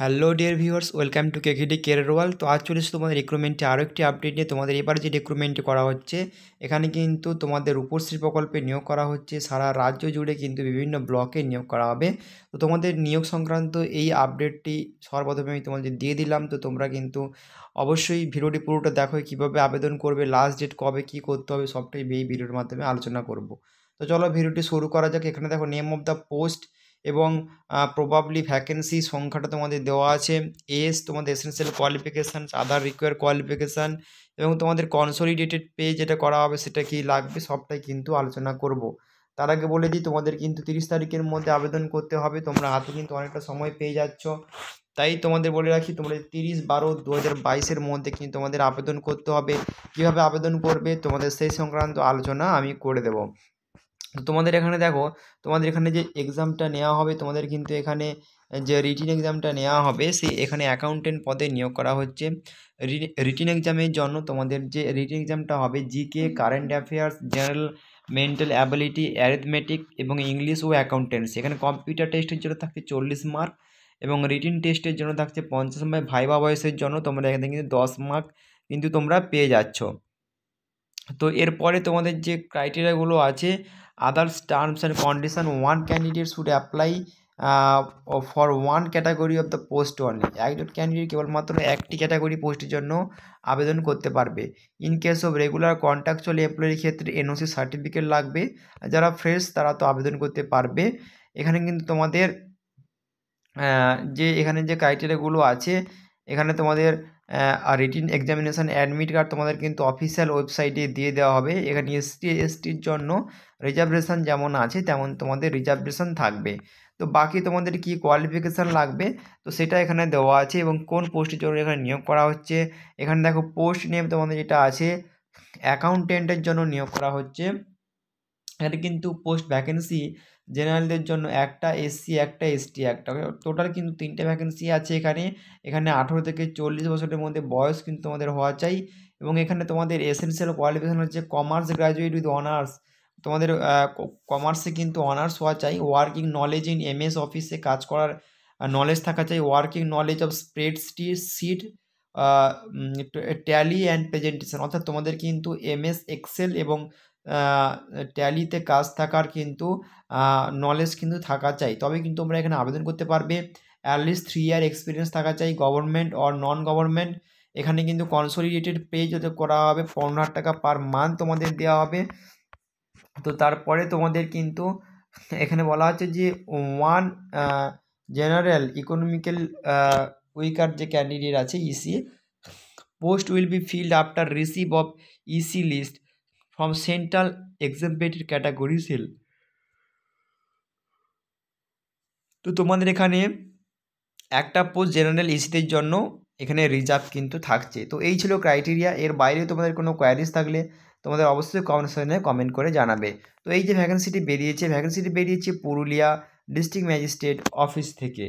Hello dear viewers welcome to KKD career wall তো আজ চলেছে তোমাদের রিক্রুটমেন্টে আরও একটি আপডেট নিয়ে তোমাদের এবার যে রিক্রুটমেন্ট করা হচ্ছে এখানে কিন্তু তোমাদের রূপশ্রী প্রকল্পে নিয়োগ করা হচ্ছে সারা রাজ্য জুড়ে কিন্তু বিভিন্ন ব্লকে নিয়োগ করা হবে তো তোমাদের নিয়োগ সংক্রান্ত এই আপডেটটি সর্বপ্রথমে আমি তোমাদের দিয়ে দিলাম তো তোমরা কিন্তু অবশ্যই ভিডিওটি পুরোটা দেখো কীভাবে আবেদন করবে লাস্ট ডেট কবে কি করতে হবে সবটাই এই ভিডিওর মাধ্যমে আলোচনা করব তো চলো ভিডিওটি শুরু করা যাক এখানে দেখো নেম অফ দ্য পোস্ট এবং প্রবাবলি ভ্যাকেন্সি সংখ্যাটা তোমাদের দেওয়া আছে এস তোমাদের essential qualifications other require qualification এবং তোমাদের কনসলিডেটেড পে যেটা করা হবে সেটা কি লাগবে সবটাই কিন্তু আলোচনা করব। তার আগে বলে দিই তোমাদের কিন্তু তিরিশ তারিখের মধ্যে আবেদন করতে হবে তোমরা হাতে কিন্তু অনেকটা সময় পেয়ে যাচ্ছ তাই তোমাদের বলে রাখি তোমরা তিরিশ বারো দু হাজার বাইশের মধ্যে কিন্তু তোমাদের আবেদন করতে হবে কিভাবে আবেদন করবে তোমাদের সেই সংক্রান্ত আলোচনা আমি করে দেব তোমাদের এখানে দেখো তোমাদের এখানে যে এক্সামটা নেওয়া হবে তোমাদের কিন্তু এখানে যে রিটিন এক্সামটা নেওয়া হবে সেই এখানে অ্যাকাউন্টেন্ট পদে নিয়োগ করা হচ্ছে রিটিন এক্সামের জন্য তোমাদের যে রিটিন এক্সামটা হবে GK current affairs general mental ability arithmetic এবং ইংলিশ ও অ্যাকাউন্টেন্স এখানে কম্পিউটার টেস্টের জন্য থাকছে চল্লিশ মার্ক এবং রিটিন টেস্টের জন্য থাকছে পঞ্চাশ মার্ক ভাইবা বয়সের জন্য তোমরা এখানে কিন্তু দশ মার্ক কিন্তু তোমরা পেয়ে যাচ্ছ তো এরপরে তোমাদের যে ক্রাইটেরিয়াগুলো আছে others terms and condition one candidate should apply for one category of the post one একজন ক্যান্ডিডেট কেবলমাত্র একটি ক্যাটাগরি পোস্টের জন্য আবেদন করতে পারবে in case of regular contractual এমপ্লয়ের ক্ষেত্রে এনওসি সার্টিফিকেট লাগবে যারা ফ্রেশ তারা তো আবেদন করতে পারবে এখানে কিন্তু তোমাদের যে এখানে যে ক্রাইটেরিয়াগুলো আছে এখানে তোমাদের আর রিটিন এক্সামিনেশান অ্যাডমিট কার্ড তোমাদের কিন্তু অফিসিয়াল ওয়েবসাইটে দিয়ে দেওয়া হবে এখানে এসটি এসটির জন্য রিজার্ভেশন যেমন আছে তেমন তোমাদের রিজার্ভেশন থাকবে তো বাকি তোমাদের কি কোয়ালিফিকেশান লাগবে তো সেটা এখানে দেওয়া আছে এবং কোন পোস্টের জন্য এখানে নিয়োগ করা হচ্ছে এখানে দেখো পোস্ট নেম তোমাদের যেটা আছে অ্যাকাউন্টেন্টের জন্য নিয়োগ করা হচ্ছে এখানে কিন্তু পোস্ট ভ্যাকেন্সি জেনারেলদের জন্য একটা এসসি একটা এসটি একটা টোটাল কিন্তু তিনটে ভ্যাকেন্সি আছে এখানে এখানে আঠেরো থেকে চল্লিশ বছরের মধ্যে বয়স কিন্তু তোমাদের হওয়া চাই এবং এখানে তোমাদের এসেন্সিয়াল কোয়ালিফিকেশন হচ্ছে কমার্স গ্র্যাজুয়েট উইথ অনার্স তোমাদের কমার্সে কিন্তু অনার্স হওয়া চাই ওয়ার্কিং নলেজ ইন এমএস অফিসে কাজ করার নলেজ থাকা চাই working knowledge of spreadsheet tally and presentation অর্থাৎ তোমাদের কিন্তু এমএস এক্সেল এবং ট্যালিতে কাজ থাকার কিন্তু নলেজ কিন্তু থাকা চাই তবে কিন্তু তোমরা এখানে আবেদন করতে পারবে অ্যাটলিস্ট থ্রি ইয়ার এক্সপিরিয়েন্স থাকা চাই গভর্নমেন্ট অর নন গভর্নমেন্ট এখানে কিন্তু কনসোলিডেটেড পে যাতে করা হবে পনেরো হাজার টাকা পার মান্থ তোমাদের দেওয়া হবে তো তারপরে তোমাদের কিন্তু এখানে বলা হচ্ছে যে ওয়ান জেনারেল ইকোনমিক্যাল উইকার যে ক্যান্ডিডেট আছে EC post will be filled after receive of EC list from central exempted category cell তো তোমাদের এখানে একটা পোস্ট জেনারেল ইসিদের জন্য এখানে রিজার্ভ কিন্তু থাকছে তো এই ছিল ক্রাইটেরিয়া এর বাইরে তোমাদের কোনো কোয়ারিজ থাকলে তোমাদের অবশ্যই কমেন্ট কমেন্ট করে জানাবে তো এই যে ভ্যাকেন্সিটি বেরিয়েছে ভ্যাকেন্সিটি বেরিয়েছে পুরুলিয়া ডিস্ট্রিক্ট ম্যাজিস্ট্রেট অফিস থেকে